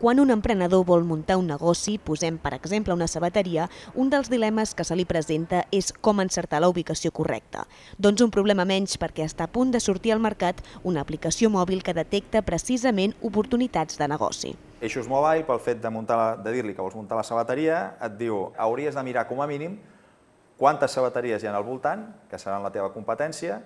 Quan un emprenedor vol muntar un negoci, posem per exemple una sabateria, un dels dilemes que se li presenta és com encertar la ubicació correcta. Doncs un problema menys perquè està a punt de sortir al mercat una aplicació mòbil que detecta precisament oportunitats de negoci. Eixos Mobile, pel fet de, muntar la, de dir-li que vols muntar la sabateria, et diu hauries de mirar com a mínim quantes sabateries hi ha al voltant, que seran la teva competència,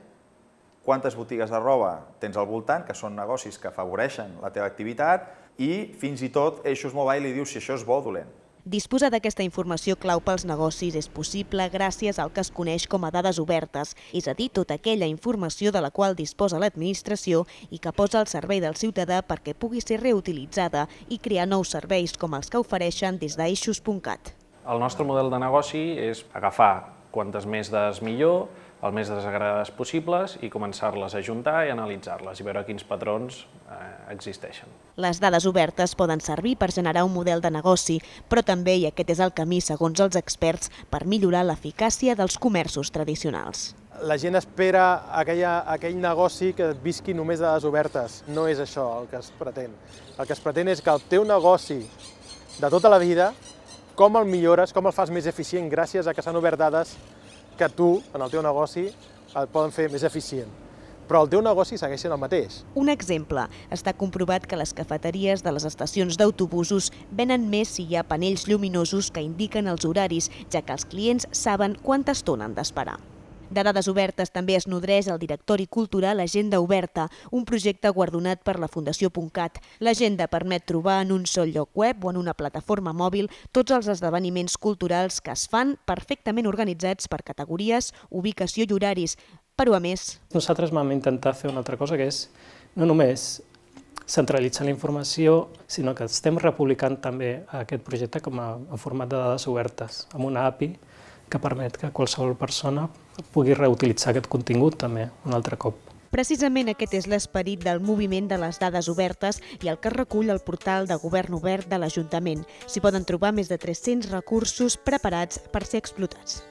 quantes botigues de roba tens al voltant, que són negocis que afavoreixen la teva activitat, i fins i tot Eixos Mobile li diu si això és bo o dolent. Disposar d'aquesta informació clau pels negocis és possible gràcies al que es coneix com a dades obertes, és a dir, tota aquella informació de la qual disposa l'administració i que posa al servei del ciutadà perquè pugui ser reutilitzada i crear nous serveis com els que ofereixen des d'eixos.cat. El nostre model de negoci és agafar quantes més des millor, el més desagradades possibles i començar-les a juntar i analitzar-les i veure quins patrons eh, existeixen. Les dades obertes poden servir per generar un model de negoci, però també, i aquest és el camí segons els experts, per millorar l'eficàcia dels comerços tradicionals. La gent espera aquella, aquell negoci que et visqui només de dades obertes. No és això el que es pretén. El que es pretén és que el teu negoci de tota la vida com el millores, com el fas més eficient gràcies a que s'han obert dades que tu, en el teu negoci, et poden fer més eficient. Però el teu negoci segueix sent el mateix. Un exemple. Està comprovat que les cafeteries de les estacions d'autobusos venen més si hi ha panells lluminosos que indiquen els horaris, ja que els clients saben quanta estona han d'esperar. De dades obertes també es nodreix el directori cultural Agenda Oberta, un projecte guardonat per la Fundació Puncat. L'agenda permet trobar en un sol lloc web o en una plataforma mòbil tots els esdeveniments culturals que es fan perfectament organitzats per categories, ubicació i horaris, però a més... Nosaltres vam intentar fer una altra cosa que és no només centralitzar la informació, sinó que estem republicant també aquest projecte com a, a format de dades obertes, amb una API que permet que qualsevol persona pugui reutilitzar aquest contingut també un altre cop. Precisament aquest és l'esperit del moviment de les dades obertes i el que recull el portal de govern obert de l'Ajuntament. S'hi poden trobar més de 300 recursos preparats per ser explotats.